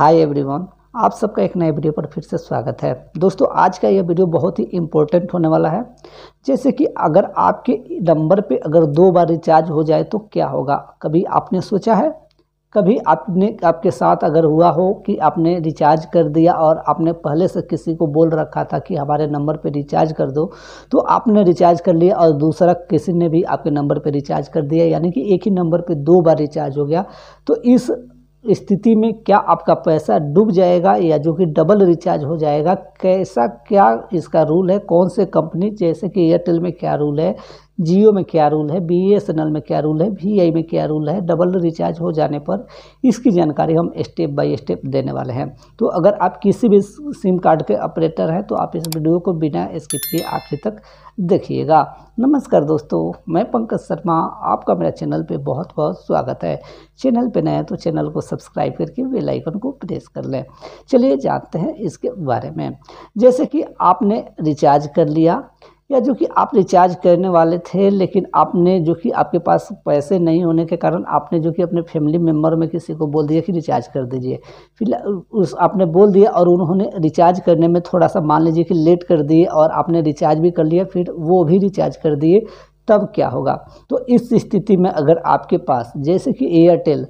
hi everyone आप सबका एक नए वीडियो पर फिर से स्वागत है दोस्तों आज का यह वीडियो बहुत ही इम्पोर्टेंट होने वाला है जैसे कि अगर आपके नंबर पे अगर दो बार रिचार्ज हो जाए तो क्या होगा कभी आपने सोचा है कभी आपने आपके साथ अगर हुआ हो कि आपने रिचार्ज कर दिया और आपने पहले से किसी को बोल रखा था कि हमारे नंबर पर रिचार्ज कर दो तो आपने रिचार्ज कर लिया और दूसरा किसी ने भी आपके नंबर पर रिचार्ज कर दिया यानी कि एक ही नंबर पर दो बार रिचार्ज हो गया तो इस स्थिति में क्या आपका पैसा डूब जाएगा या जो कि डबल रिचार्ज हो जाएगा कैसा क्या इसका रूल है कौन से कंपनी जैसे कि एयरटेल में क्या रूल है जियो में क्या रूल है बी एस एन एल में क्या रूल है वी आई में क्या रूल है डबल रिचार्ज हो जाने पर इसकी जानकारी हम स्टेप बाय स्टेप देने वाले हैं तो अगर आप किसी भी सिम कार्ड के ऑपरेटर हैं तो आप इस वीडियो को बिना स्किप किए आखिर तक देखिएगा नमस्कार दोस्तों मैं पंकज शर्मा आपका मेरा चैनल पे बहुत बहुत स्वागत है चैनल पे नए तो चैनल को सब्सक्राइब करके बेल को प्रेस कर लें चलिए जानते हैं इसके बारे में जैसे कि आपने रिचार्ज कर लिया या जो कि आप रिचार्ज करने वाले थे लेकिन आपने जो कि आपके पास पैसे नहीं होने के कारण आपने जो कि अपने फैमिली मेम्बर में किसी को बोल दिया कि रिचार्ज कर दीजिए फिर उस आपने बोल दिया और उन्होंने रिचार्ज करने में थोड़ा सा मान लीजिए कि लेट कर दिए और आपने रिचार्ज भी कर लिया फिर वो भी रिचार्ज कर दिए तब क्या होगा तो इस स्थिति में अगर आपके पास जैसे कि एयरटेल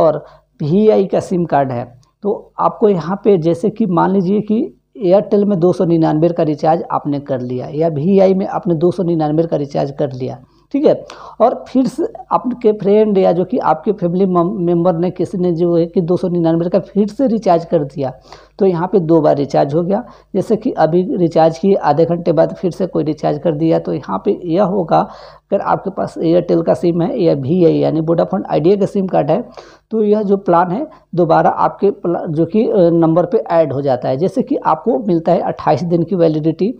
और वी का सिम कार्ड है तो आपको यहाँ पे जैसे कि मान लीजिए कि एयरटेल में दो सौ निन्यानवे का रिचार्ज आपने कर लिया या वी आई में आपने दो सौ निन्यानवे का रिचार्ज कर लिया ठीक है और फिर से आपके फ्रेंड या जो कि आपके फैमिली मेम्बर ने किसी ने जो है कि दो सौ निन्यानवे का फिर से रिचार्ज कर दिया तो यहाँ पे दो बार रिचार्ज हो गया जैसे कि अभी रिचार्ज किए आधे घंटे बाद फिर से कोई रिचार्ज कर दिया तो यहाँ पे यह होगा अगर आपके पास एयरटेल का सिम है या भी है यानी वोडाफोन आइडिया का सिम कार्ड है तो यह जो प्लान है दोबारा आपके जो कि नंबर पर ऐड हो जाता है जैसे कि आपको मिलता है अट्ठाईस दिन की वैलिडिटी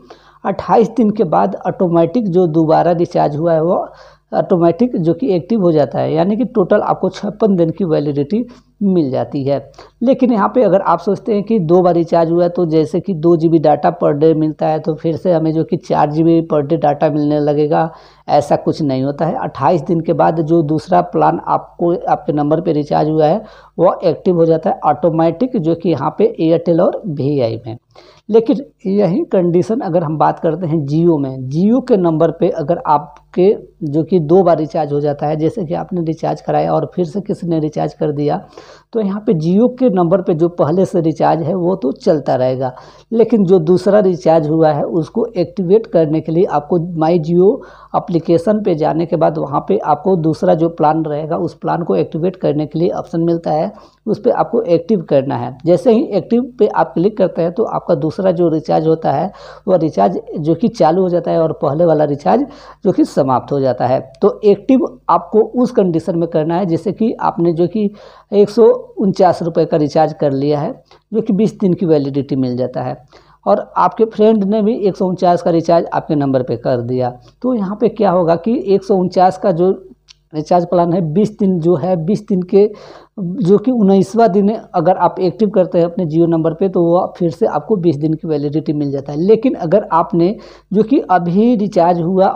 अट्ठाईस दिन के बाद ऑटोमेटिक जो दोबारा रिचार्ज हुआ है वो ऑटोमेटिक जो कि एक्टिव हो जाता है यानी कि टोटल आपको छप्पन दिन की वैलिडिटी मिल जाती है लेकिन यहाँ पे अगर आप सोचते हैं कि दो बार रिचार्ज हुआ तो जैसे कि दो जी डाटा पर डे मिलता है तो फिर से हमें जो कि चार जी पर डे डाटा मिलने लगेगा ऐसा कुछ नहीं होता है 28 दिन के बाद जो दूसरा प्लान आपको आपके नंबर पे रिचार्ज हुआ है वह एक्टिव हो जाता है ऑटोमेटिक जो कि यहाँ पर एयरटेल और वी में लेकिन यही कंडीशन अगर हम बात करते हैं जियो में जियो के नंबर पे अगर आपके जो कि दो बार रिचार्ज हो जाता है जैसे कि आपने रिचार्ज कराया और फिर से किसी ने रिचार्ज कर दिया तो यहाँ पे जियो के नंबर पे जो पहले से रिचार्ज है वो तो चलता रहेगा लेकिन जो दूसरा रिचार्ज हुआ है उसको एक्टिवेट करने के लिए आपको माई जियो अप्लीकेशन पे जाने के बाद वहाँ पे आपको दूसरा जो प्लान रहेगा उस प्लान को एक्टिवेट करने के लिए ऑप्शन मिलता है उस पर आपको एक्टिव करना है जैसे ही एक्टिव पे आप क्लिक करते हैं तो आपका दूसरा जो रिचार्ज होता है वह रिचार्ज जो कि चालू हो जाता है और पहले वाला रिचार्ज जो कि समाप्त हो जाता है तो एक्टिव आपको उस कंडीशन में करना है जैसे कि आपने जो कि एक रुपए का रिचार्ज कर लिया है जो कि बीस दिन की वैलिडिटी मिल जाता है और आपके फ्रेंड ने भी एक का रिचार्ज आपके नंबर पर कर दिया तो यहाँ पर क्या होगा कि एक का जो रिचार्ज प्लान है बीस दिन जो है बीस दिन के जो कि उन्नीसवा दिन अगर आप एक्टिव करते हैं अपने जियो नंबर पे तो वह फिर से आपको 20 दिन की वैलिडिटी मिल जाता है लेकिन अगर आपने जो कि अभी रिचार्ज हुआ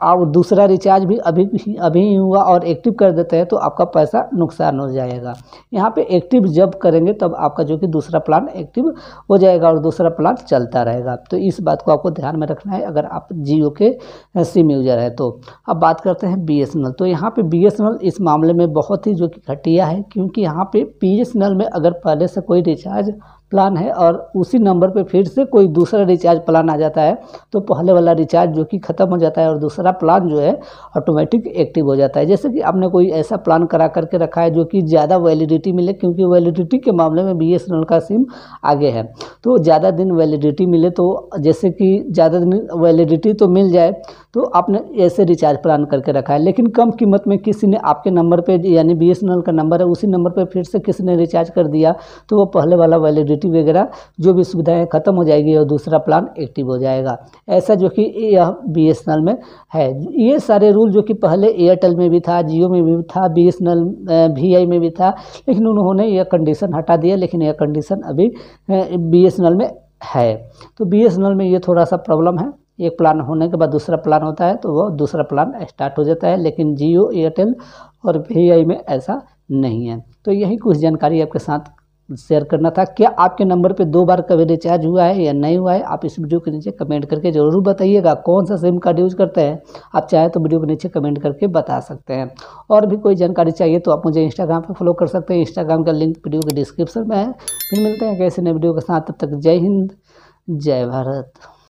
और दूसरा रिचार्ज भी अभी अभी ही हुआ और एक्टिव कर देते हैं तो आपका पैसा नुकसान हो जाएगा यहाँ पे एक्टिव जब करेंगे तब आपका जो कि दूसरा प्लान एक्टिव हो जाएगा और दूसरा प्लान चलता रहेगा तो इस बात को आपको ध्यान में रखना है अगर आप जियो के सिम यूजर है तो अब बात करते हैं बी तो यहाँ पर बी इस मामले में बहुत ही जो कि घटिया है कि क्योंकि यहाँ पे बी एस एन एल में अगर पहले से कोई रिचार्ज प्लान है और उसी नंबर पे फिर से कोई दूसरा रिचार्ज प्लान आ जाता है तो पहले वाला रिचार्ज जो कि ख़त्म हो जाता है और दूसरा प्लान जो है ऑटोमेटिक एक्टिव हो जाता है जैसे कि आपने कोई ऐसा प्लान करा करके रखा है जो कि ज़्यादा वैलिडिटी मिले क्योंकि वैलिडिटी के मामले में बी का सिम आगे है तो ज़्यादा दिन वैलिडिटी मिले तो जैसे कि ज़्यादा दिन वैलिडिटी तो मिल जाए तो आपने ऐसे रिचार्ज प्लान करके रखा है लेकिन कम कीमत में किसी ने आपके नंबर पर यानी बी का नंबर है उसी नंबर पर फिर से किसी ने रिचार्ज कर दिया तो वो पहले वाला वैलिडिटी ग्रेचुएटी वगैरह जो भी सुविधाएं खत्म हो जाएगी और दूसरा प्लान एक्टिव हो जाएगा ऐसा जो कि यह बी में है ये सारे रूल जो कि पहले एयरटेल में भी था जियो में भी था बी वी में भी था लेकिन उन्होंने यह कंडीशन हटा दिया लेकिन यह कंडीशन अभी बी में है तो बी में ये थोड़ा सा प्रॉब्लम है एक प्लान होने के बाद दूसरा प्लान होता है तो वो दूसरा प्लान स्टार्ट हो जाता है लेकिन जियो एयरटेल और वी में ऐसा नहीं है तो यही कुछ जानकारी आपके साथ शेयर करना था क्या आपके नंबर पे दो बार कभी रिचार्ज हुआ है या नहीं हुआ है आप इस वीडियो के नीचे कमेंट करके ज़रूर बताइएगा कौन सा सिम कार्ड यूज़ करते हैं आप चाहे तो वीडियो के नीचे कमेंट करके बता सकते हैं और भी कोई जानकारी चाहिए तो आप मुझे इंस्टाग्राम पर फॉलो कर सकते हैं इंस्टाग्राम का लिंक वीडियो के डिस्क्रिप्शन में है फिर मिलते हैं कैसे नए वीडियो के साथ तब तक जय हिंद जय भारत